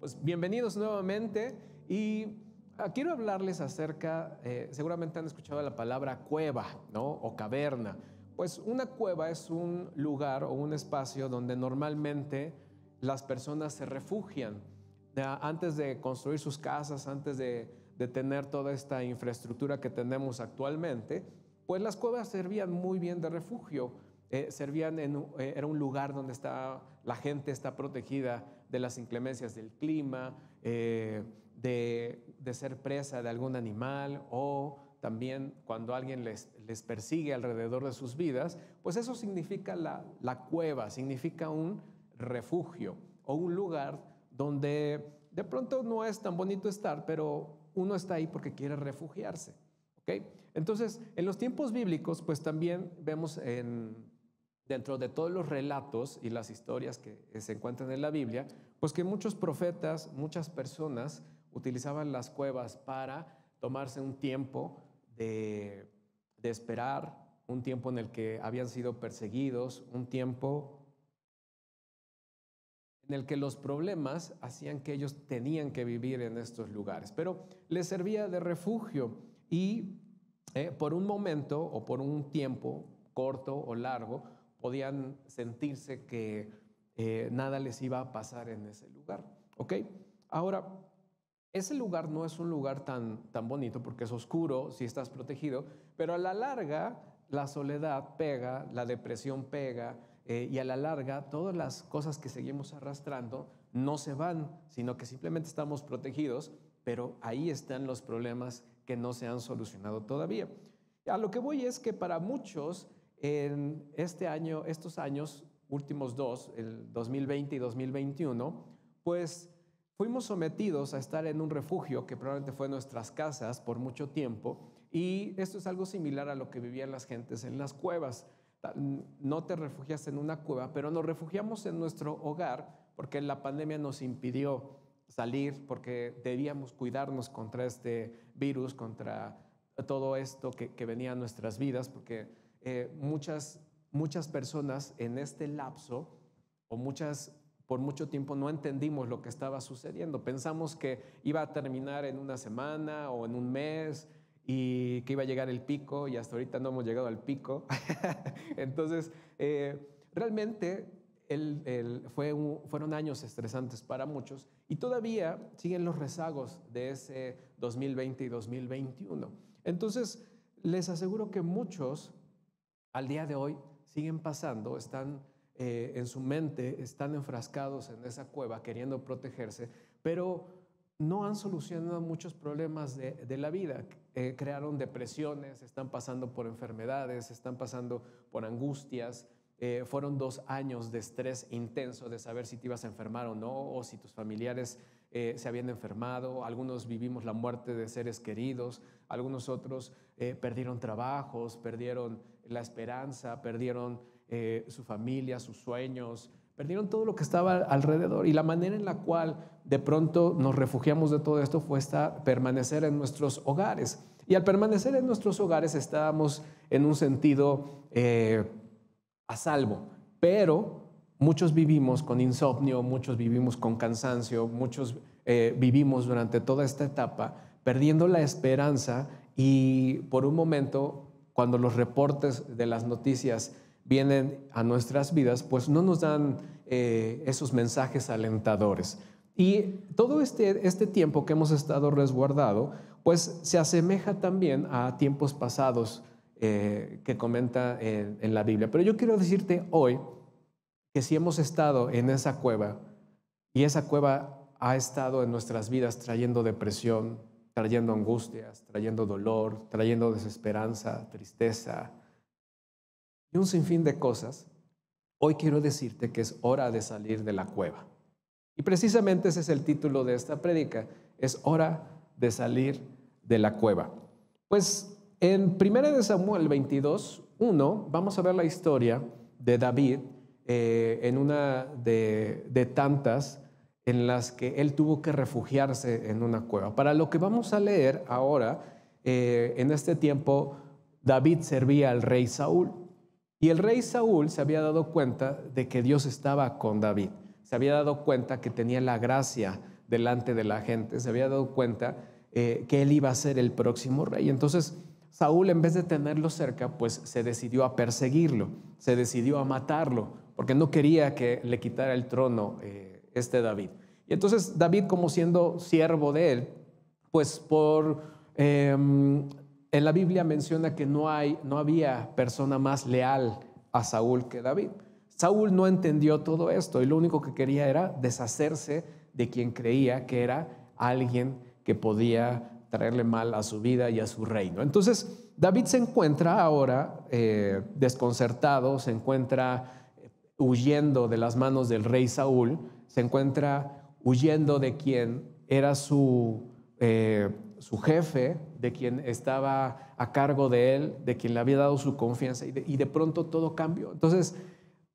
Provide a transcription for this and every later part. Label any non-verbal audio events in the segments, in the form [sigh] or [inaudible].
Pues bienvenidos nuevamente y ah, quiero hablarles acerca, eh, seguramente han escuchado la palabra cueva, O caverna. Pues una cueva es un lugar o un espacio donde normalmente las personas se refugian. Ah, antes de construir sus casas, antes de, tener toda esta infraestructura que tenemos actualmente, pues las cuevas servían muy bien de refugio. Eh, servían eh, era un lugar donde la gente está protegida de las inclemencias del clima, eh, de, ser presa de algún animal o también cuando alguien les, les persigue alrededor de sus vidas, pues eso significa la, la cueva, significa un refugio o un lugar donde de pronto no es tan bonito estar, pero uno está ahí porque quiere refugiarse. ¿okay? Entonces, en los tiempos bíblicos, pues también vemos en dentro de todos los relatos y las historias que se encuentran en la Biblia, pues que muchos profetas, muchas personas utilizaban las cuevas para tomarse un tiempo de, esperar, un tiempo en el que habían sido perseguidos, un tiempo en el que los problemas hacían que ellos tenían que vivir en estos lugares, pero les servía de refugio y eh, por un momento o por un tiempo corto o largo, podían sentirse que eh, nada les iba a pasar en ese lugar. ¿Ok? Ahora, ese lugar no es un lugar tan, tan bonito porque es oscuro, si estás protegido, pero a la larga la soledad pega, la depresión pega, eh, y a la larga todas las cosas que seguimos arrastrando no se van, sino que simplemente estamos protegidos, pero ahí están los problemas que no se han solucionado todavía. A lo que voy es que para muchos en este año, estos años últimos dos, el 2020 y 2021, pues fuimos sometidos a estar en un refugio que probablemente fue nuestras casas por mucho tiempo y esto es algo similar a lo que vivían las gentes en las cuevas. No te refugias en una cueva, pero nos refugiamos en nuestro hogar porque la pandemia nos impidió salir, porque debíamos cuidarnos contra este virus, contra todo esto que, que venía a nuestras vidas, porque eh, muchas, muchas personas en este lapso o muchas por mucho tiempo no entendimos lo que estaba sucediendo. Pensamos que iba a terminar en una semana o en un mes y que iba a llegar el pico y hasta ahorita no hemos llegado al pico. [laughs] Entonces, eh, realmente él fue un, fueron años estresantes para muchos y todavía siguen los rezagos de ese 2020 y 2021. Entonces, les aseguro que muchos al día de hoy siguen pasando, están eh, en su mente, están enfrascados en esa cueva queriendo protegerse, pero no han solucionado muchos problemas de, la vida. Eh, crearon depresiones, están pasando por enfermedades, están pasando por angustias. Eh, fueron dos años de estrés intenso de saber si te ibas a enfermar o no, o si tus familiares se habían enfermado, algunos vivimos la muerte de seres queridos, algunos otros perdieron trabajos, perdieron la esperanza, perdieron eh, su familia, sus sueños, perdieron todo lo que estaba alrededor. Y la manera en la cual de pronto nos refugiamos de todo esto fue esta, permanecer en nuestros hogares. Y al permanecer en nuestros hogares estábamos en un sentido eh, a salvo. Pero muchos vivimos con insomnio, muchos vivimos con cansancio, muchos eh, vivimos durante toda esta etapa perdiendo la esperanza y por un momento cuando los reportes de las noticias vienen a nuestras vidas, pues no nos dan eh, esos mensajes alentadores. Y todo este, este tiempo que hemos estado resguardado, pues se asemeja también a tiempos pasados eh, que comenta en, eh, en la Biblia. Pero yo quiero decirte hoy que si hemos estado en esa cueva y esa cueva ha estado en nuestras vidas trayendo depresión, trayendo angustias, trayendo dolor, trayendo desesperanza, tristeza y un sinfín de cosas, hoy quiero decirte que es hora de salir de la cueva. Y precisamente ese es el título de esta prédica, es hora de salir de la cueva. Pues en 1 Samuel 22, 1, vamos a ver la historia de David eh, en una de, de tantas en las que él tuvo que refugiarse en una cueva. Para lo que vamos a leer ahora, eh, en este tiempo, David servía al rey Saúl. Y el rey Saúl se había dado cuenta de que Dios estaba con David. Se había dado cuenta que tenía la gracia delante de la gente. Se había dado cuenta eh, que él iba a ser el próximo rey. Entonces, Saúl, en vez de tenerlo cerca, pues se decidió a perseguirlo, se decidió a matarlo, porque no quería que le quitara el trono eh, este David. Y entonces David, como siendo siervo de él, pues por... Em, en la Biblia menciona que no, hay, no había persona más leal a Saúl que David. Saúl no entendió todo esto y lo único que quería era deshacerse de quien creía que era alguien que podía traerle mal a su vida y a su reino. Entonces, David se encuentra ahora eh, desconcertado, se encuentra huyendo de las manos del rey Saúl se encuentra huyendo de quien era eh, su, jefe, de quien estaba a cargo de él, de quien le había dado su confianza, y de, y de pronto todo cambió. Entonces,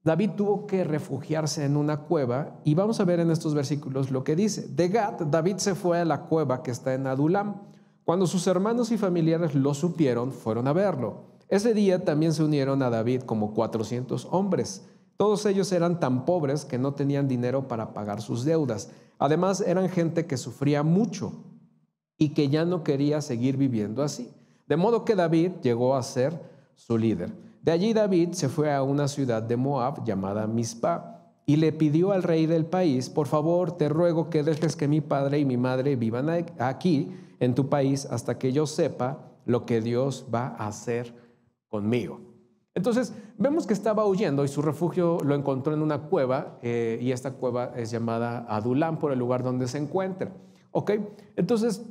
David tuvo que refugiarse en una cueva y vamos a ver en estos versículos lo que dice. De Gad, David se fue a la cueva que está en Adulam. Cuando sus hermanos y familiares lo supieron, fueron a verlo. Ese día también se unieron a David como 400 hombres. Todos ellos eran tan pobres que no tenían dinero para pagar sus deudas. Además, eran gente que sufría mucho y que ya no quería seguir viviendo así. De modo que David llegó a ser su líder. De allí David se fue a una ciudad de Moab llamada Mizpah y le pidió al rey del país, por favor, te ruego que dejes que mi padre y mi madre vivan aquí en tu país hasta que yo sepa lo que Dios va a hacer conmigo. Entonces, vemos que estaba huyendo y su refugio lo encontró en una cueva eh, y esta cueva es llamada Adulán por el lugar donde se encuentra. Entonces,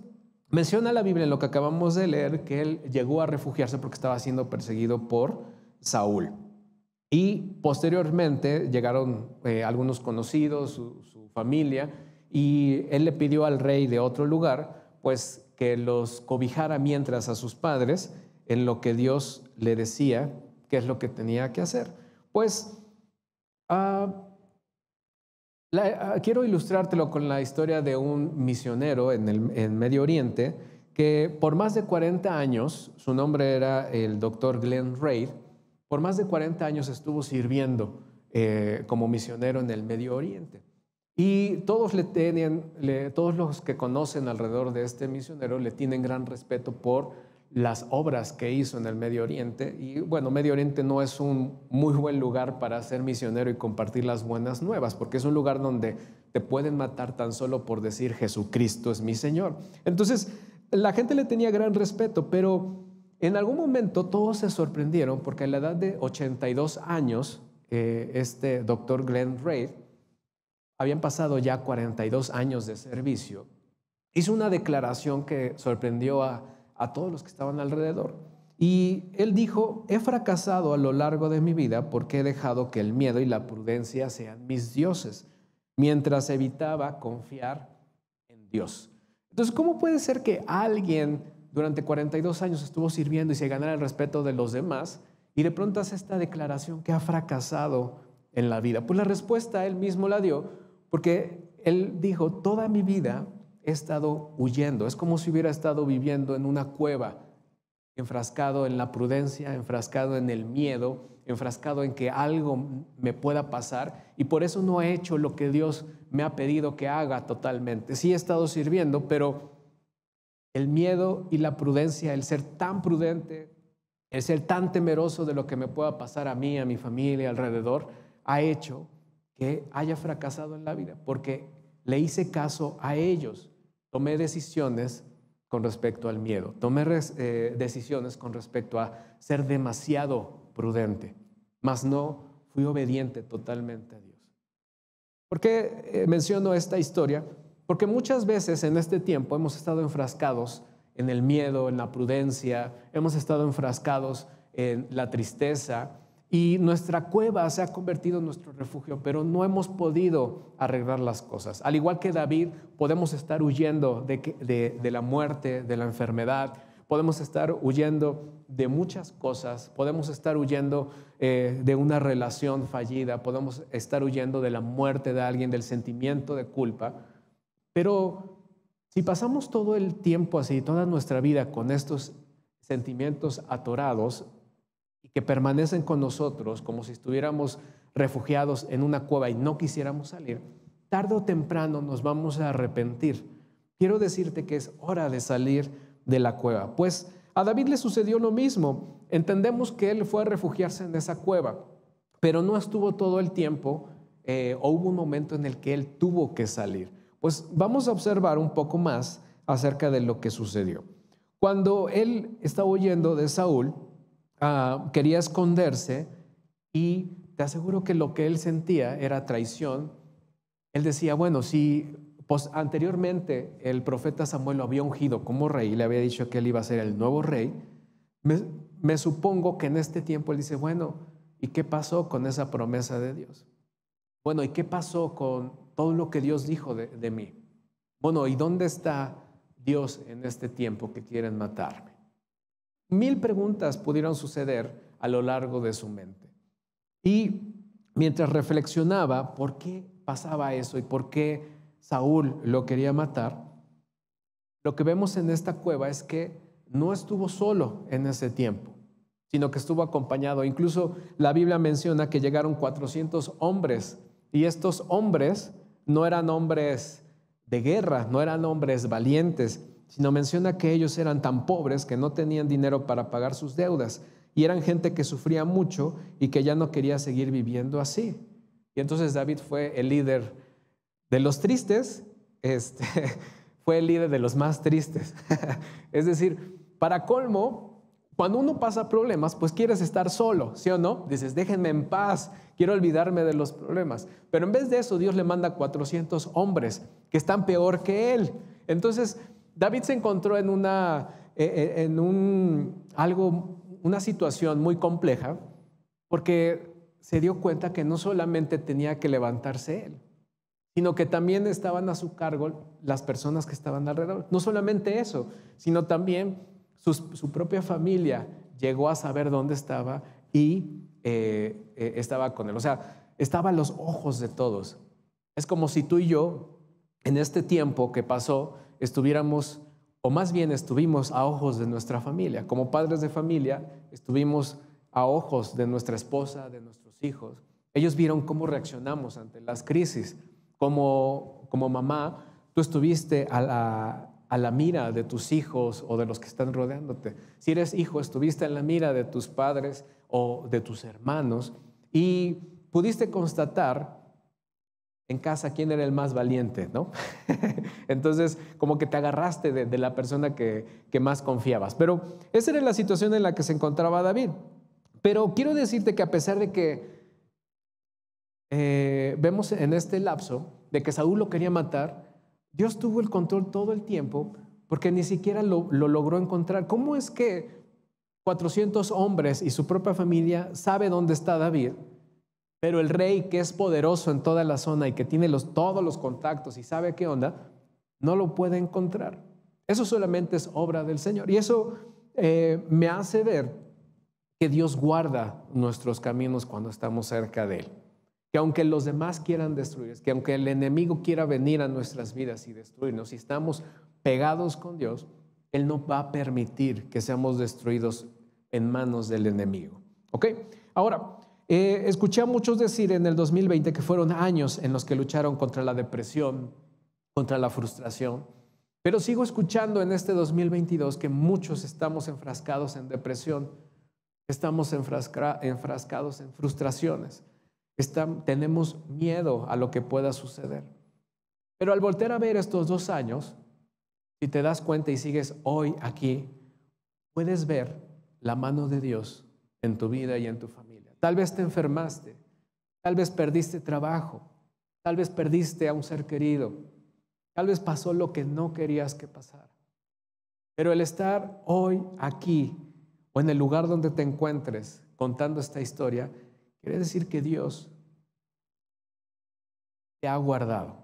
menciona la Biblia en lo que acabamos de leer que él llegó a refugiarse porque estaba siendo perseguido por Saúl. Y posteriormente llegaron eh, algunos conocidos, su, su familia, y él le pidió al rey de otro lugar, pues que los cobijara mientras a sus padres en lo que Dios le decía es lo que tenía que hacer? Pues ah, ah, quiero ilustrártelo con la historia de un misionero en, el, Medio Oriente que por más de 40 años, su nombre era el doctor Glenn Reid, por más de 40 años estuvo sirviendo eh, como misionero en el Medio Oriente. Y todos, le todos los que conocen alrededor de este misionero le tienen gran respeto por las obras que hizo en el Medio Oriente. Y bueno, Medio Oriente no es un muy buen lugar para ser misionero y compartir las buenas nuevas, porque es un lugar donde te pueden matar tan solo por decir Jesucristo es mi Señor. Entonces, la gente le tenía gran respeto, pero en algún momento todos se sorprendieron porque a la edad de 82 años, eh, este doctor Glenn Reid, habían pasado ya 42 años de servicio, hizo una declaración que sorprendió a a todos los que estaban alrededor. Y él dijo, he fracasado a lo largo de mi vida porque he dejado que el miedo y la prudencia sean mis dioses, mientras evitaba confiar en Dios. Entonces, ¿cómo puede ser que alguien durante 42 años estuvo sirviendo y se ganara el respeto de los demás y de pronto hace esta declaración que ha fracasado en la vida? Pues la respuesta él mismo la dio porque él dijo, toda mi vida he estado huyendo. Es como si hubiera estado viviendo en una cueva, enfrascado en la prudencia, enfrascado en el miedo, enfrascado en que algo me pueda pasar y por eso no he hecho lo que Dios me ha pedido que haga totalmente. Sí he estado sirviendo, pero el miedo y la prudencia, el ser tan prudente, el ser tan temeroso de lo que me pueda pasar a mí, a mi familia, alrededor, ha hecho que haya fracasado en la vida, porque le hice caso a ellos tomé decisiones con respecto al miedo, tomé eh, decisiones con respecto a ser demasiado prudente, mas no fui obediente totalmente a Dios. ¿Por qué eh, menciono esta historia? Porque muchas veces en este tiempo hemos estado enfrascados en el miedo, en la prudencia, hemos estado enfrascados en la tristeza, y nuestra cueva se ha convertido en nuestro refugio, pero no hemos podido arreglar las cosas. Al igual que David, podemos estar huyendo de, la muerte, de la enfermedad, podemos estar huyendo de muchas cosas, podemos estar huyendo eh, de una relación fallida, podemos estar huyendo de la muerte de alguien, del sentimiento de culpa, pero si pasamos todo el tiempo así, toda nuestra vida con estos sentimientos atorados, y que permanecen con nosotros como si estuviéramos refugiados en una cueva y no quisiéramos salir, tarde o temprano nos vamos a arrepentir. Quiero decirte que es hora de salir de la cueva, pues a David le sucedió lo mismo. Entendemos que él fue a refugiarse en esa cueva, pero no estuvo todo el tiempo eh, o hubo un momento en el que él tuvo que salir. Pues vamos a observar un poco más acerca de lo que sucedió. Cuando él estaba huyendo de Saúl, Ah, quería esconderse y te aseguro que lo que él sentía era traición. Él decía, bueno, si pues, anteriormente el profeta Samuel lo había ungido como rey, y le había dicho que él iba a ser el nuevo rey, me, supongo que en este tiempo él dice, bueno, ¿y qué pasó con esa promesa de Dios? Bueno, ¿y qué pasó con todo lo que Dios dijo de, de mí? Bueno, ¿y dónde está Dios en este tiempo que quieren matarme? Mil preguntas pudieron suceder a lo largo de su mente. Y mientras reflexionaba por qué pasaba eso y por qué Saúl lo quería matar, lo que vemos en esta cueva es que no estuvo solo en ese tiempo, sino que estuvo acompañado. Incluso la Biblia menciona que llegaron 400 hombres y estos hombres no eran hombres de guerra, no eran hombres valientes, sino menciona que ellos eran tan pobres que no tenían dinero para pagar sus deudas y eran gente que sufría mucho y que ya no quería seguir viviendo así. Y entonces David fue el líder de los tristes, este, [laughs] fue el líder de los más tristes. [laughs] es decir, para colmo, cuando uno pasa problemas, pues quieres estar solo, ¿sí o no? Dices, déjenme en paz, quiero olvidarme de los problemas. Pero en vez de eso, Dios le manda 400 hombres que están peor que él. Entonces, David se encontró en una, eh, eh, en un, algo, una situación muy compleja porque se dio cuenta que no solamente tenía que levantarse él, sino que también estaban a su cargo las personas que estaban alrededor. No solamente eso, sino también su, propia familia llegó a saber dónde estaba y eh, estaba con él. O sea, estaba a los ojos de todos. Es como si tú y yo, en este tiempo que pasó, estuviéramos, o más bien estuvimos a ojos de nuestra familia. Como padres de familia, estuvimos a ojos de nuestra esposa, de nuestros hijos. Ellos vieron cómo reaccionamos ante las crisis. Como, como mamá, tú estuviste a la, a la mira de tus hijos o de los que están rodeándote. Si eres hijo, estuviste en la mira de tus padres o de tus hermanos y pudiste constatar en casa quién era el más valiente, ¿no? [laughs] Entonces, como que te agarraste de, la persona que, más confiabas. Pero esa era la situación en la que se encontraba David. Pero quiero decirte que a pesar de que eh, vemos en este lapso de que Saúl lo quería matar, Dios tuvo el control todo el tiempo porque ni siquiera lo, lo logró encontrar. ¿Cómo es que 400 hombres y su propia familia sabe dónde está David? Pero el rey que es poderoso en toda la zona y que tiene todos los contactos y sabe qué onda, no lo puede encontrar. Eso solamente es obra del Señor. Y eso eh, me hace ver que Dios guarda nuestros caminos cuando estamos cerca de Él. Que aunque los demás quieran destruir, que aunque el enemigo quiera venir a nuestras vidas y destruirnos, si estamos pegados con Dios, Él no va a permitir que seamos destruidos en manos del enemigo. ¿Ok? Ahora, eh, escuché a muchos decir en el 2020 que fueron años en los que lucharon contra la depresión, contra la frustración, pero sigo escuchando en este 2022 que muchos estamos enfrascados en depresión, estamos enfrascados en frustraciones, tenemos miedo a lo que pueda suceder. Pero al volver a ver estos dos años, si te das cuenta y sigues hoy aquí, puedes ver la mano de Dios en tu vida y en tu familia. Tal vez te enfermaste, tal vez perdiste trabajo, tal vez perdiste a un ser querido, tal vez pasó lo que no querías que pasara. Pero el estar hoy aquí o en el lugar donde te encuentres contando esta historia, quiere decir que Dios te ha guardado.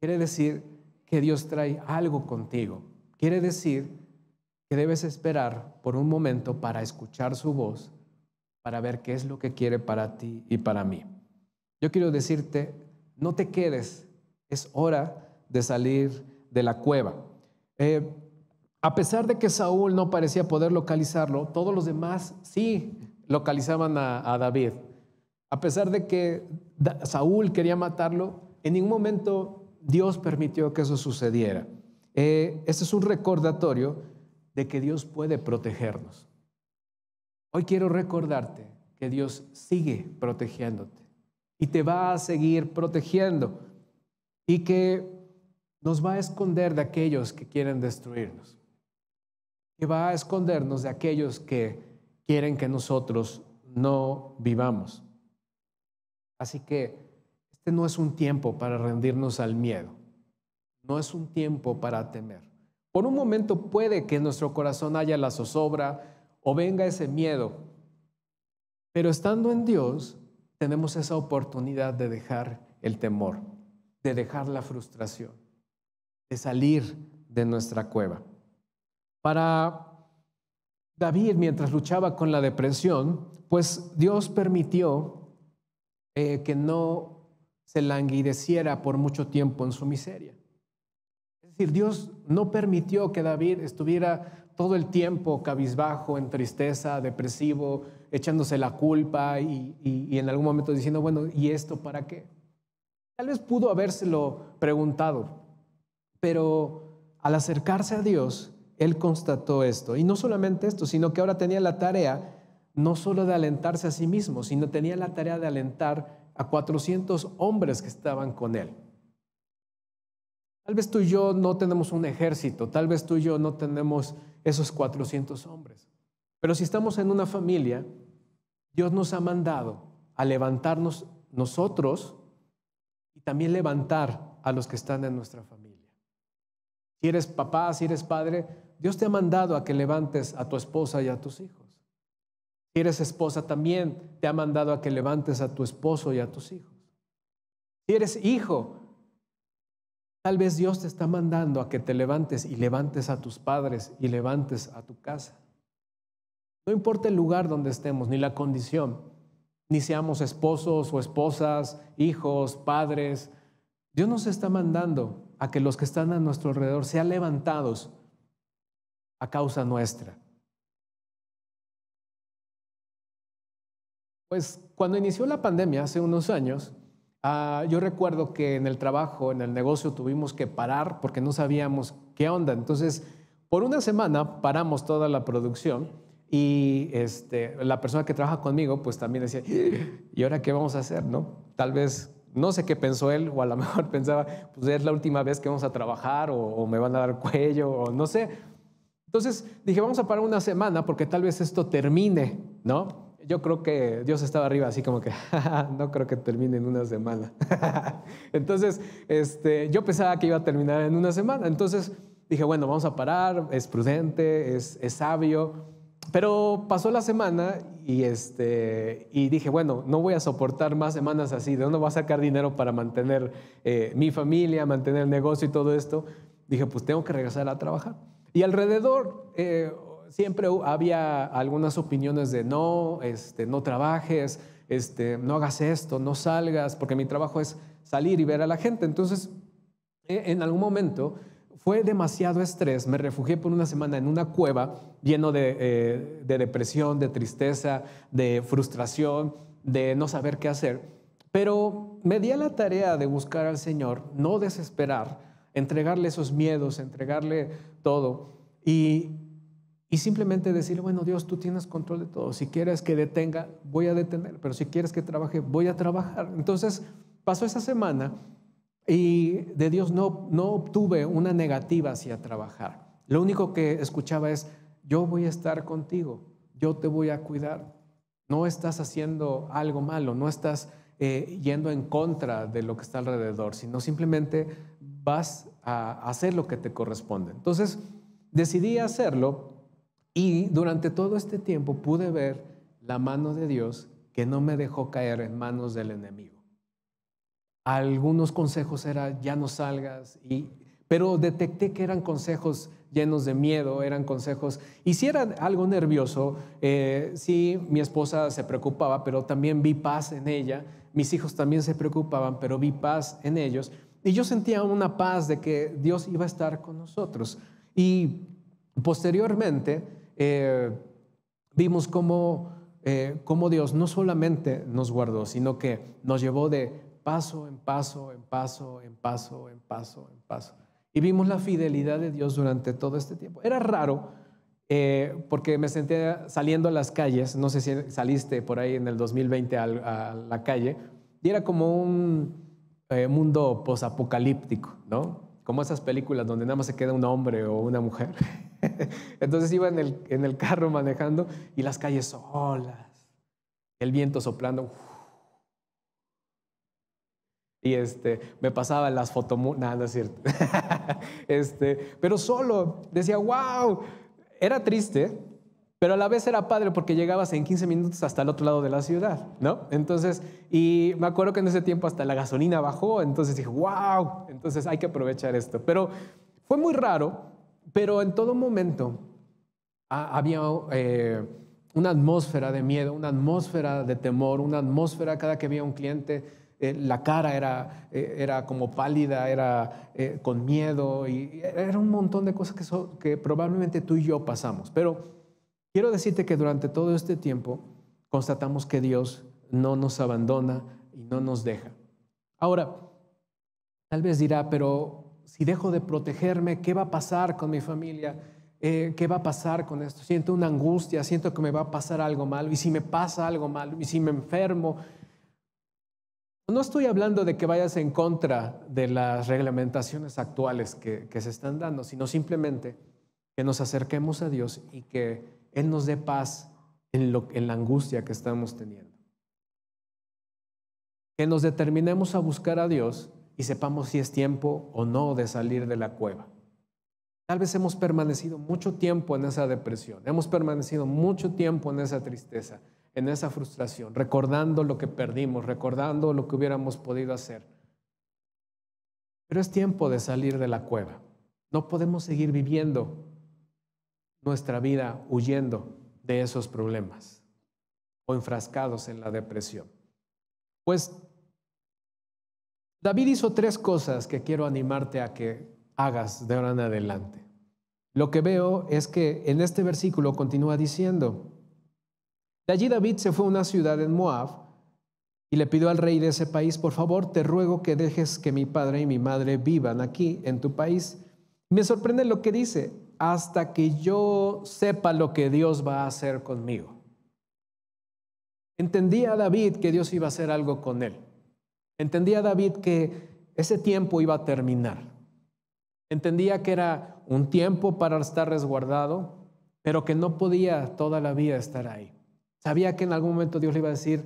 Quiere decir que Dios trae algo contigo. Quiere decir que debes esperar por un momento para escuchar su voz para ver qué es lo que quiere para ti y para mí. Yo quiero decirte, no te quedes, es hora de salir de la cueva. Eh, a pesar de que Saúl no parecía poder localizarlo, todos los demás sí localizaban a, David. A pesar de que Saúl quería matarlo, en ningún momento Dios permitió que eso sucediera. Eh, ese este es un recordatorio de que Dios puede protegernos. Hoy quiero recordarte que Dios sigue protegiéndote y te va a seguir protegiendo y que nos va a esconder de aquellos que quieren destruirnos, que va a escondernos de aquellos que quieren que nosotros no vivamos. Así que este no es un tiempo para rendirnos al miedo, no es un tiempo para temer. Por un momento puede que en nuestro corazón haya la zozobra, o venga ese miedo. Pero estando en Dios, tenemos esa oportunidad de dejar el temor, de dejar la frustración, de salir de nuestra cueva. Para David, mientras luchaba con la depresión, pues Dios permitió eh, que no se languideciera por mucho tiempo en su miseria. Es decir, Dios no permitió que David estuviera todo el tiempo cabizbajo, en tristeza, depresivo, echándose la culpa y, en algún momento diciendo, bueno, ¿y esto para qué? Tal vez pudo habérselo preguntado, pero al acercarse a Dios, él constató esto. Y no solamente esto, sino que ahora tenía la tarea no solo de alentarse a sí mismo, sino tenía la tarea de alentar a 400 hombres que estaban con él. Tal vez tú y yo no tenemos un ejército, tal vez tú y yo no tenemos esos 400 hombres. Pero si estamos en una familia, Dios nos ha mandado a levantarnos nosotros y también levantar a los que están en nuestra familia. Si eres papá, si eres padre, Dios te ha mandado a que levantes a tu esposa y a tus hijos. Si eres esposa, también te ha mandado a que levantes a tu esposo y a tus hijos. Si eres hijo, Tal vez Dios te está mandando a que te levantes y levantes a tus padres y levantes a tu casa. No importa el lugar donde estemos, ni la condición, ni seamos esposos o esposas, hijos, padres. Dios nos está mandando a que los que están a nuestro alrededor sean levantados a causa nuestra. Pues cuando inició la pandemia hace unos años, Ah, yo recuerdo que en el trabajo, en el negocio, tuvimos que parar porque no sabíamos qué onda. Entonces, por una semana paramos toda la producción y este, la persona que trabaja conmigo, pues también decía, ¿y ahora qué vamos a hacer? ¿No? Tal vez no sé qué pensó él, o a lo mejor [laughs] pensaba, pues es la última vez que vamos a trabajar, o, o, me van a dar cuello, o no sé. Entonces dije, vamos a parar una semana porque tal vez esto termine, ¿no? yo creo que Dios estaba arriba, así como que [laughs] no creo que termine en una semana. [laughs] Entonces, este, yo pensaba que iba a terminar en una semana. Entonces dije, bueno, vamos a parar, es prudente, es, sabio. Pero pasó la semana y, este, y dije, bueno, no voy a soportar más semanas así, ¿de dónde voy a sacar dinero para mantener eh, mi familia, mantener el negocio y todo esto? Dije, pues tengo que regresar a trabajar. Y alrededor, eh, siempre había algunas opiniones de no, este, no trabajes, este, no hagas esto, no salgas, porque mi trabajo es salir y ver a la gente. Entonces, e, en algún momento fue demasiado estrés, me refugié por una semana en una cueva lleno de, eh, de depresión, de tristeza, de frustración, de no saber qué hacer. Pero me di a la tarea de buscar al Señor, no desesperar, entregarle esos miedos, entregarle todo. Y y simplemente decirle, bueno, Dios, tú tienes control de todo. Si quieres que detenga, voy a detener. Pero si quieres que trabaje, voy a trabajar. Entonces pasó esa semana y de Dios no, no obtuve una negativa hacia trabajar. Lo único que escuchaba es, yo voy a estar contigo, yo te voy a cuidar. No estás haciendo algo malo, no estás eh, yendo en contra de lo que está alrededor, sino simplemente vas a hacer lo que te corresponde. Entonces decidí hacerlo y durante todo este tiempo pude ver la mano de Dios que no me dejó caer en manos del enemigo. Algunos consejos eran, ya no salgas, y, pero detecté que eran consejos llenos de miedo, eran consejos. Y si era algo nervioso, eh, sí, mi esposa se preocupaba, pero también vi paz en ella. Mis hijos también se preocupaban, pero vi paz en ellos. Y yo sentía una paz de que Dios iba a estar con nosotros. Y posteriormente eh, vimos cómo, eh, cómo Dios no solamente nos guardó, sino que nos llevó de paso en paso, en paso, en paso, en paso, en paso. Y vimos la fidelidad de Dios durante todo este tiempo. Era raro eh, porque me sentía saliendo a las calles, no sé si saliste por ahí en el 2020 a, la calle, y era como un mundo posapocalíptico, ¿no? como esas películas donde nada más se queda un hombre o una mujer. [laughs] Entonces iba en el, carro manejando y las calles solas, el viento soplando. Y este, me pasaba las fotos Nada, no es cierto. [laughs] este, pero solo, decía, wow, era triste, pero a la vez era padre porque llegabas en 15 minutos hasta el otro lado de la ciudad, ¿no? Entonces, y me acuerdo que en ese tiempo hasta la gasolina bajó, entonces dije, wow, entonces hay que aprovechar esto. Pero fue muy raro, pero en todo momento había eh, una atmósfera de miedo, una atmósfera de temor, una atmósfera cada que había un cliente, eh, la cara era, eh, era como pálida, era con miedo, y era un montón de cosas que, que probablemente tú y yo pasamos, pero Quiero decirte que durante todo este tiempo constatamos que Dios no nos abandona y no nos deja. Ahora, tal vez dirá, pero si dejo de protegerme, ¿qué va a pasar con mi familia? Eh, ¿Qué va a pasar con esto? Siento una angustia, siento que me va a pasar algo malo. ¿Y si me pasa algo malo? ¿Y si me enfermo? No estoy hablando de que vayas en contra de las reglamentaciones actuales que se están dando, sino simplemente que nos acerquemos a Dios y que él nos dé paz en, en la angustia que estamos teniendo. Que nos determinemos a buscar a Dios y sepamos si es tiempo o no de salir de la cueva. Tal vez hemos permanecido mucho tiempo en esa depresión, hemos permanecido mucho tiempo en esa tristeza, en esa frustración, recordando lo que perdimos, recordando lo que hubiéramos podido hacer. Pero es tiempo de salir de la cueva. No podemos seguir viviendo nuestra vida huyendo de esos problemas o enfrascados en la depresión. Pues David hizo tres cosas que quiero animarte a que hagas de ahora en adelante. Lo que veo es que en este versículo continúa diciendo, de allí David se fue a una ciudad en Moab y le pidió al rey de ese país, por favor, te ruego que dejes que mi padre y mi madre vivan aquí en tu país. Me sorprende lo que dice, hasta que yo sepa lo que Dios va a hacer conmigo. Entendía David que Dios iba a hacer algo con él. Entendía David que ese tiempo iba a terminar. Entendía que era un tiempo para estar resguardado, pero que no podía toda la vida estar ahí. Sabía que en algún momento Dios le iba a decir,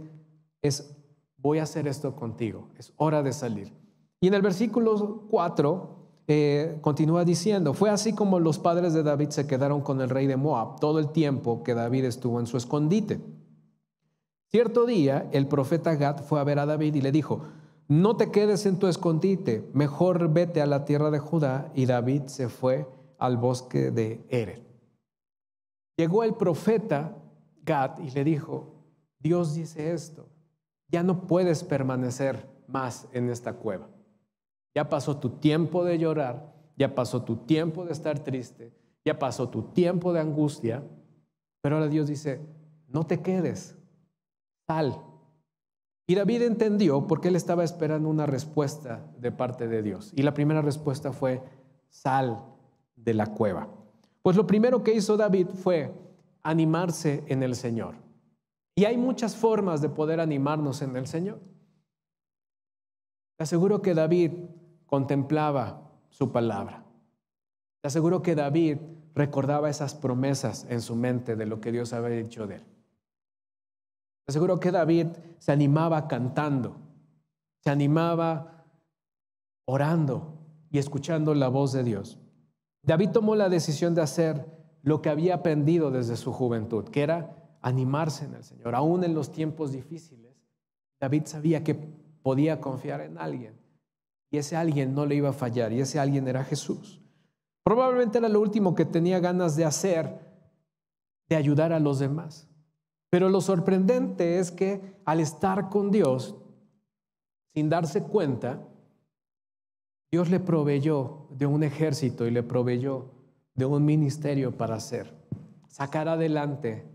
es, voy a hacer esto contigo, es hora de salir. Y en el versículo 4 eh, continúa diciendo, fue así como los padres de David se quedaron con el rey de Moab todo el tiempo que David estuvo en su escondite. Cierto día, el profeta Gad fue a ver a David y le dijo, no te quedes en tu escondite, mejor vete a la tierra de Judá. Y David se fue al bosque de Eret. Llegó el profeta Gad y le dijo, Dios dice esto, ya no puedes permanecer más en esta cueva. Ya pasó tu tiempo de llorar, ya pasó tu tiempo de estar triste, ya pasó tu tiempo de angustia, pero ahora Dios dice, no te quedes, sal. Y David entendió porque él estaba esperando una respuesta de parte de Dios. Y la primera respuesta fue, sal de la cueva. Pues lo primero que hizo David fue animarse en el Señor. Y hay muchas formas de poder animarnos en el Señor. Te aseguro que David contemplaba su palabra. Te aseguro que David recordaba esas promesas en su mente de lo que Dios había dicho de él. Te aseguro que David se animaba cantando, se animaba orando y escuchando la voz de Dios. David tomó la decisión de hacer lo que había aprendido desde su juventud, que era animarse en el Señor. Aún en los tiempos difíciles, David sabía que podía confiar en alguien y ese alguien no le iba a fallar, y ese alguien era Jesús. Probablemente era lo último que tenía ganas de hacer, de ayudar a los demás. Pero lo sorprendente es que al estar con Dios, sin darse cuenta, Dios le proveyó de un ejército y le proveyó de un ministerio para hacer, sacar adelante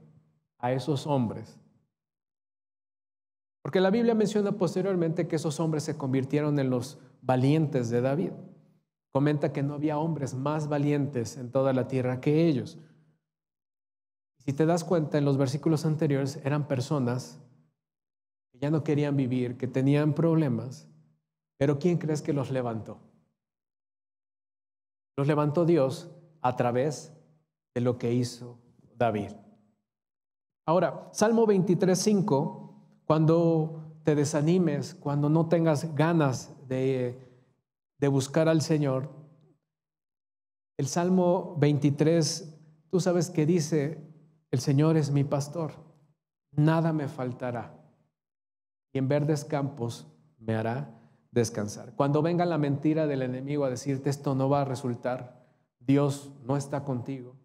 a esos hombres. Porque la Biblia menciona posteriormente que esos hombres se convirtieron en los valientes de David. Comenta que no había hombres más valientes en toda la tierra que ellos. Si te das cuenta, en los versículos anteriores eran personas que ya no querían vivir, que tenían problemas, pero ¿quién crees que los levantó? Los levantó Dios a través de lo que hizo David. Ahora, Salmo 23.5 cuando te desanimes, cuando no tengas ganas de, buscar al Señor. El Salmo 23, tú sabes que dice, el Señor es mi pastor, nada me faltará. Y en verdes campos me hará descansar. Cuando venga la mentira del enemigo a decirte esto no va a resultar, Dios no está contigo,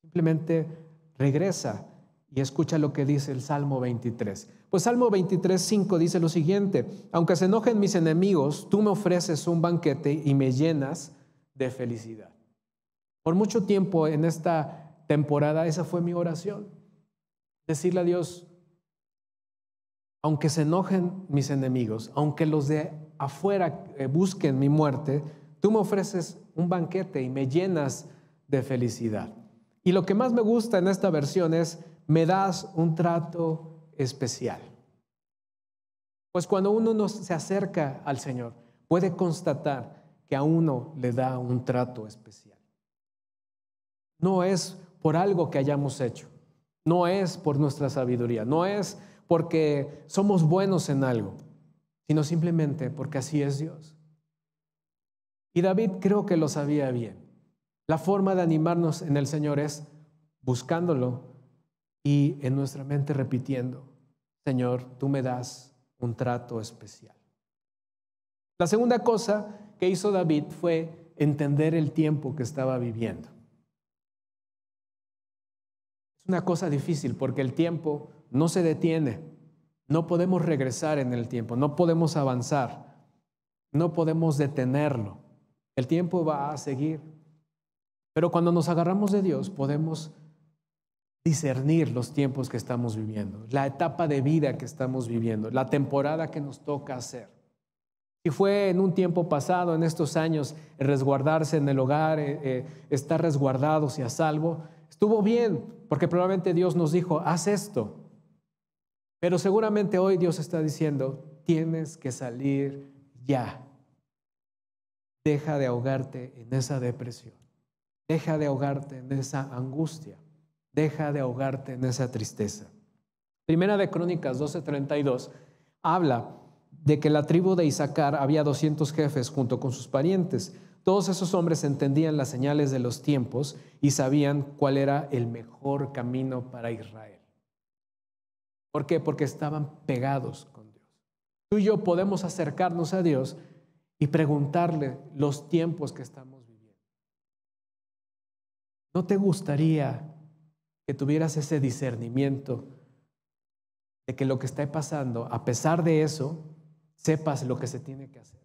simplemente regresa y escucha lo que dice el Salmo 23. Pues Salmo 23, 5 dice lo siguiente, aunque se enojen mis enemigos, tú me ofreces un banquete y me llenas de felicidad. Por mucho tiempo en esta temporada esa fue mi oración, decirle a Dios, aunque se enojen mis enemigos, aunque los de afuera eh, busquen mi muerte, tú me ofreces un banquete y me llenas de felicidad. Y lo que más me gusta en esta versión es, me das un trato especial. Pues cuando uno se acerca al Señor, puede constatar que a uno le da un trato especial. No es por algo que hayamos hecho, no es por nuestra sabiduría, no es porque somos buenos en algo, sino simplemente porque así es Dios. Y David creo que lo sabía bien. La forma de animarnos en el Señor es buscándolo y en nuestra mente repitiendo, Señor, tú me das un trato especial. La segunda cosa que hizo David fue entender el tiempo que estaba viviendo. Es una cosa difícil porque el tiempo no se detiene, no podemos regresar en el tiempo, no podemos avanzar, no podemos detenerlo. El tiempo va a seguir. Pero cuando nos agarramos de Dios podemos discernir los tiempos que estamos viviendo, la etapa de vida que estamos viviendo, la temporada que nos toca hacer. y fue en un tiempo pasado, en estos años, resguardarse en el hogar, eh, eh, estar resguardados y a salvo, estuvo bien, porque probablemente Dios nos dijo, haz esto. Pero seguramente hoy Dios está diciendo, tienes que salir ya. Deja de ahogarte en esa depresión. Deja de ahogarte en esa angustia deja de ahogarte en esa tristeza. Primera de Crónicas 12:32 habla de que la tribu de Isaacar había 200 jefes junto con sus parientes. Todos esos hombres entendían las señales de los tiempos y sabían cuál era el mejor camino para Israel. ¿Por qué? Porque estaban pegados con Dios. Tú y yo podemos acercarnos a Dios y preguntarle los tiempos que estamos viviendo. ¿No te gustaría que tuvieras ese discernimiento de que lo que está pasando, a pesar de eso, sepas lo que se tiene que hacer.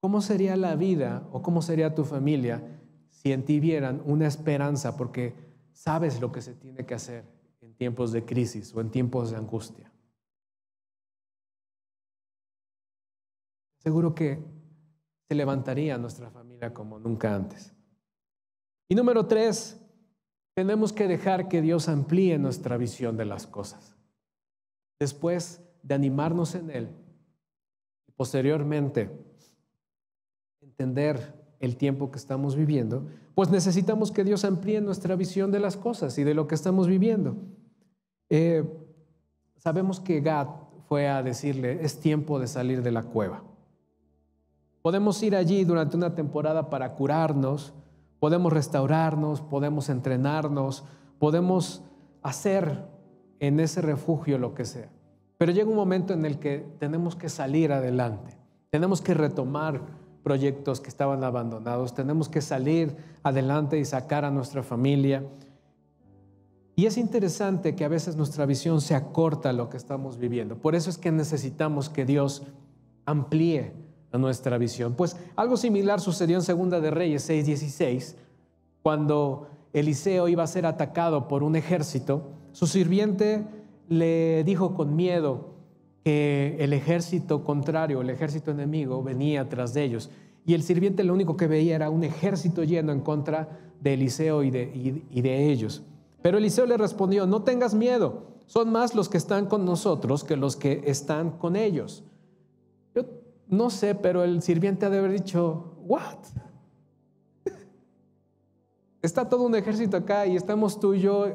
¿Cómo sería la vida o cómo sería tu familia si en ti vieran una esperanza porque sabes lo que se tiene que hacer en tiempos de crisis o en tiempos de angustia? Seguro que se levantaría nuestra familia como nunca antes. Y número tres, tenemos que dejar que Dios amplíe nuestra visión de las cosas. Después de animarnos en Él, y posteriormente entender el tiempo que estamos viviendo, pues necesitamos que Dios amplíe nuestra visión de las cosas y de lo que estamos viviendo. Eh, sabemos que Gad fue a decirle, es tiempo de salir de la cueva. Podemos ir allí durante una temporada para curarnos, Podemos restaurarnos, podemos entrenarnos, podemos hacer en ese refugio lo que sea. Pero llega un momento en el que tenemos que salir adelante, tenemos que retomar proyectos que estaban abandonados, tenemos que salir adelante y sacar a nuestra familia. Y es interesante que a veces nuestra visión se acorta a lo que estamos viviendo. Por eso es que necesitamos que Dios amplíe nuestra visión. Pues algo similar sucedió en Segunda de Reyes 6:16, cuando Eliseo iba a ser atacado por un ejército, su sirviente le dijo con miedo que el ejército contrario, el ejército enemigo, venía tras de ellos. Y el sirviente lo único que veía era un ejército lleno en contra de Eliseo y de ellos. Pero Eliseo le respondió, no tengas miedo, son más los que están con nosotros que los que están con ellos. No sé, pero el sirviente ha de haber dicho, ¿what? [laughs] Está todo un ejército acá y estamos tú y yo.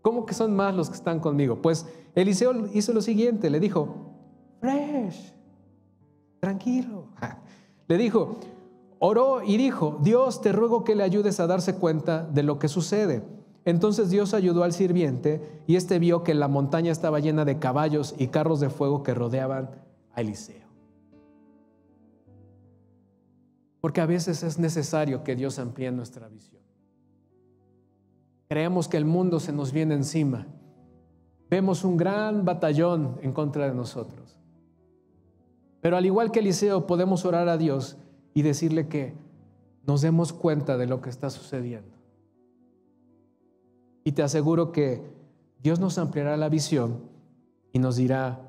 ¿Cómo que son más los que están conmigo? Pues Eliseo hizo lo siguiente, le dijo, Fresh, tranquilo. [laughs] Le dijo, oró y dijo, Dios te ruego que le ayudes a darse cuenta de lo que sucede. Entonces Dios ayudó al sirviente y éste vio que la montaña estaba llena de caballos y carros de fuego que rodeaban a Eliseo. Porque a veces es necesario que Dios amplíe nuestra visión. Creemos que el mundo se nos viene encima. Vemos un gran batallón en contra de nosotros. Pero al igual que Eliseo, podemos orar a Dios y decirle que nos demos cuenta de lo que está sucediendo. Y te aseguro que Dios nos ampliará la visión y nos dirá,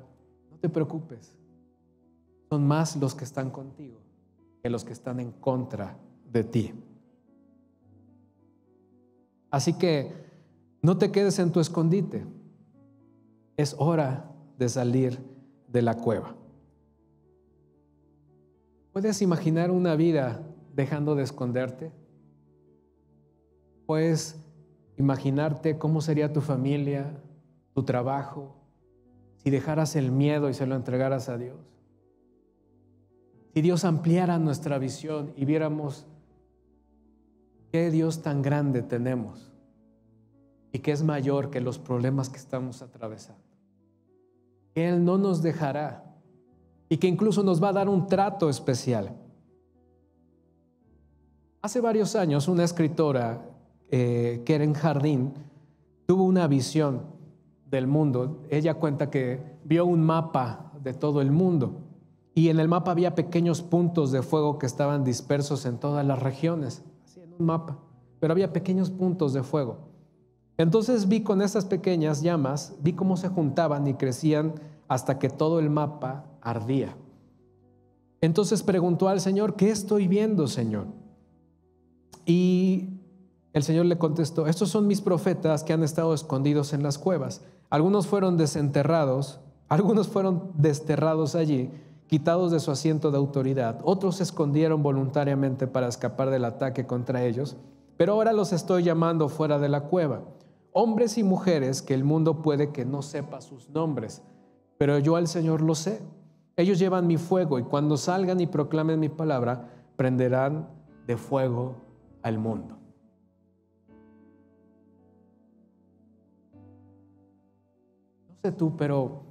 no te preocupes, son más los que están contigo que los que están en contra de ti. Así que no te quedes en tu escondite. Es hora de salir de la cueva. ¿Puedes imaginar una vida dejando de esconderte? ¿Puedes imaginarte cómo sería tu familia, tu trabajo, si dejaras el miedo y se lo entregaras a Dios? Si Dios ampliara nuestra visión y viéramos qué Dios tan grande tenemos y que es mayor que los problemas que estamos atravesando. Que Él no nos dejará y que incluso nos va a dar un trato especial. Hace varios años una escritora, eh, Keren Jardín, tuvo una visión del mundo. Ella cuenta que vio un mapa de todo el mundo y en el mapa había pequeños puntos de fuego que estaban dispersos en todas las regiones, así en un mapa, pero había pequeños puntos de fuego. Entonces vi con esas pequeñas llamas, vi cómo se juntaban y crecían hasta que todo el mapa ardía. Entonces preguntó al Señor, ¿qué estoy viendo, Señor? Y el Señor le contestó, estos son mis profetas que han estado escondidos en las cuevas. Algunos fueron desenterrados, algunos fueron desterrados allí quitados de su asiento de autoridad. Otros se escondieron voluntariamente para escapar del ataque contra ellos, pero ahora los estoy llamando fuera de la cueva. Hombres y mujeres que el mundo puede que no sepa sus nombres, pero yo al Señor lo sé. Ellos llevan mi fuego y cuando salgan y proclamen mi palabra, prenderán de fuego al mundo. No sé tú, pero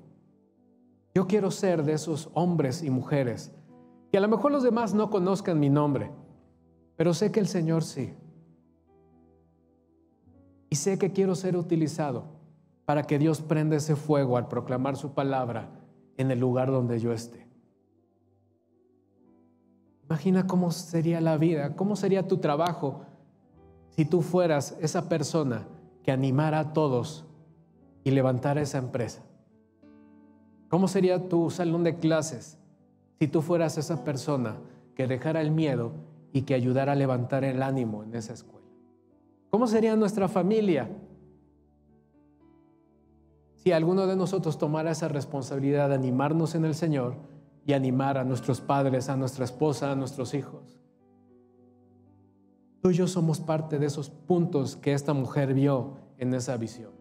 yo quiero ser de esos hombres y mujeres que a lo mejor los demás no conozcan mi nombre, pero sé que el Señor sí. Y sé que quiero ser utilizado para que Dios prenda ese fuego al proclamar su palabra en el lugar donde yo esté. Imagina cómo sería la vida, cómo sería tu trabajo si tú fueras esa persona que animara a todos y levantara esa empresa. ¿Cómo sería tu salón de clases si tú fueras esa persona que dejara el miedo y que ayudara a levantar el ánimo en esa escuela? ¿Cómo sería nuestra familia si alguno de nosotros tomara esa responsabilidad de animarnos en el Señor y animar a nuestros padres, a nuestra esposa, a nuestros hijos? Tú y yo somos parte de esos puntos que esta mujer vio en esa visión.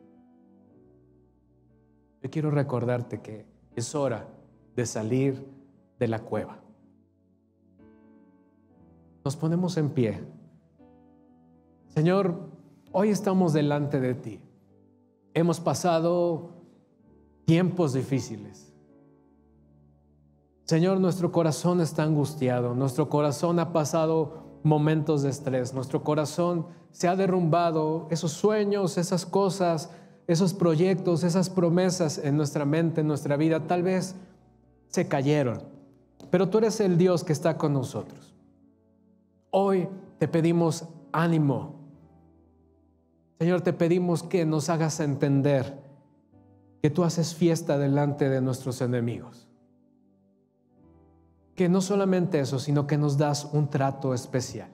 Yo quiero recordarte que es hora de salir de la cueva. Nos ponemos en pie. Señor, hoy estamos delante de ti. Hemos pasado tiempos difíciles. Señor, nuestro corazón está angustiado, nuestro corazón ha pasado momentos de estrés, nuestro corazón se ha derrumbado, esos sueños, esas cosas esos proyectos, esas promesas en nuestra mente, en nuestra vida, tal vez se cayeron. Pero tú eres el Dios que está con nosotros. Hoy te pedimos ánimo. Señor, te pedimos que nos hagas entender que tú haces fiesta delante de nuestros enemigos. Que no solamente eso, sino que nos das un trato especial.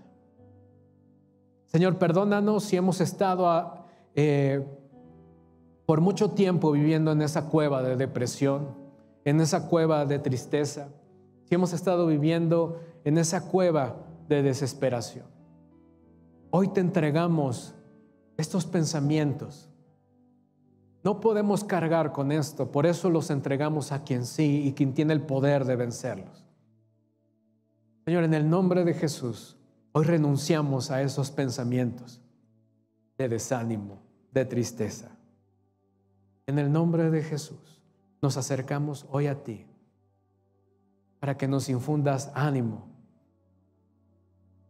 Señor, perdónanos si hemos estado a, ah, eh, por mucho tiempo viviendo en esa cueva de depresión, en esa cueva de tristeza, si hemos estado viviendo en esa cueva de desesperación. Hoy te entregamos estos pensamientos. No podemos cargar con esto, por eso los entregamos a quien sí y quien tiene el poder de vencerlos. Señor, en el nombre de Jesús, hoy renunciamos a esos pensamientos de desánimo, de tristeza. En el nombre de Jesús, nos acercamos hoy a ti para que nos infundas ánimo,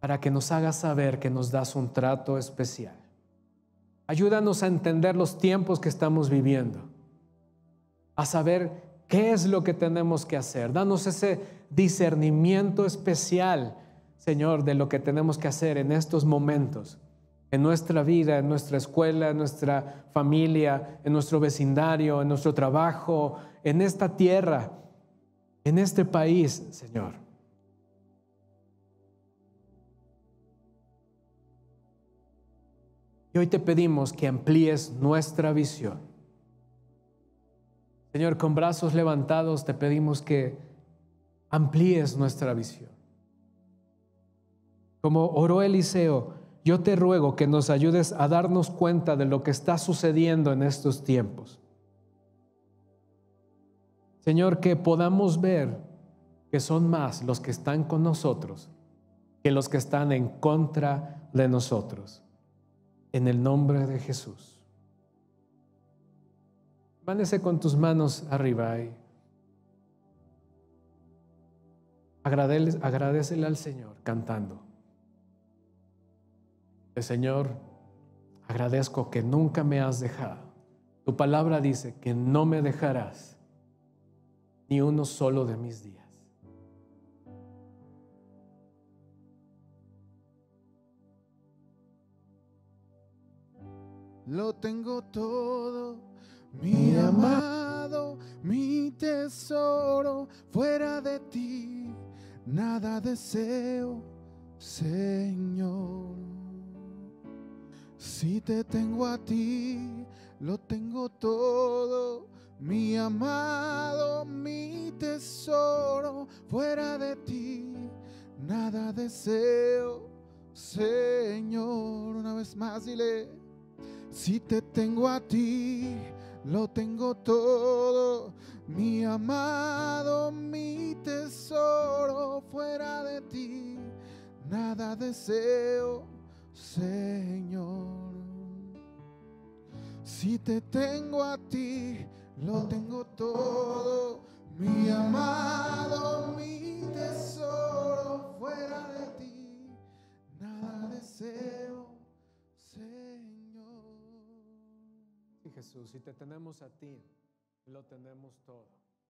para que nos hagas saber que nos das un trato especial. Ayúdanos a entender los tiempos que estamos viviendo, a saber qué es lo que tenemos que hacer. Danos ese discernimiento especial, Señor, de lo que tenemos que hacer en estos momentos en nuestra vida, en nuestra escuela, en nuestra familia, en nuestro vecindario, en nuestro trabajo, en esta tierra, en este país, Señor. Y hoy te pedimos que amplíes nuestra visión. Señor, con brazos levantados te pedimos que amplíes nuestra visión. Como oró Eliseo, yo te ruego que nos ayudes a darnos cuenta de lo que está sucediendo en estos tiempos. Señor, que podamos ver que son más los que están con nosotros que los que están en contra de nosotros. En el nombre de Jesús. Mánese con tus manos arriba y agradecele al Señor cantando. Señor, agradezco que nunca me has dejado. Tu palabra dice que no me dejarás ni uno solo de mis días. Lo tengo todo, mi amado, mi tesoro, fuera de ti, nada deseo, Señor. Si te tengo a ti, lo tengo todo. Mi amado, mi tesoro, fuera de ti, nada deseo, Señor. Una vez más dile, si te tengo a ti, lo tengo todo. Mi amado, mi tesoro, fuera de ti, nada deseo, Señor. Si te tengo a ti, lo tengo todo, mi amado, mi tesoro, fuera de ti, nada deseo, Señor. Y Jesús, si te tenemos a ti, lo tenemos todo.